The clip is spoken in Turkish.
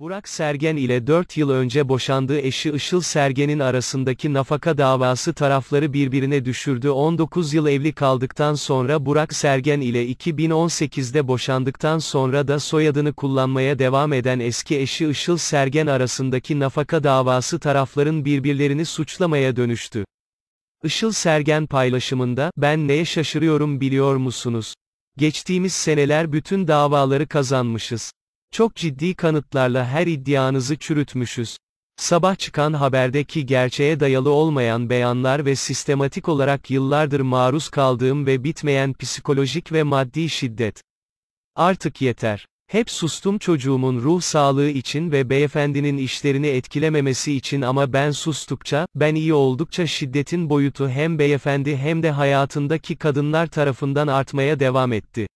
Burak Sergen ile 4 yıl önce boşandığı eşi Işıl Sergen'in arasındaki nafaka davası tarafları birbirine düşürdü 19 yıl evli kaldıktan sonra Burak Sergen ile 2018'de boşandıktan sonra da soyadını kullanmaya devam eden eski eşi Işıl Sergen arasındaki nafaka davası tarafların birbirlerini suçlamaya dönüştü. Işıl Sergen paylaşımında, ben neye şaşırıyorum biliyor musunuz? Geçtiğimiz seneler bütün davaları kazanmışız. Çok ciddi kanıtlarla her iddianızı çürütmüşüz. Sabah çıkan haberdeki gerçeğe dayalı olmayan beyanlar ve sistematik olarak yıllardır maruz kaldığım ve bitmeyen psikolojik ve maddi şiddet. Artık yeter. Hep sustum çocuğumun ruh sağlığı için ve beyefendinin işlerini etkilememesi için ama ben sustukça, ben iyi oldukça şiddetin boyutu hem beyefendi hem de hayatındaki kadınlar tarafından artmaya devam etti.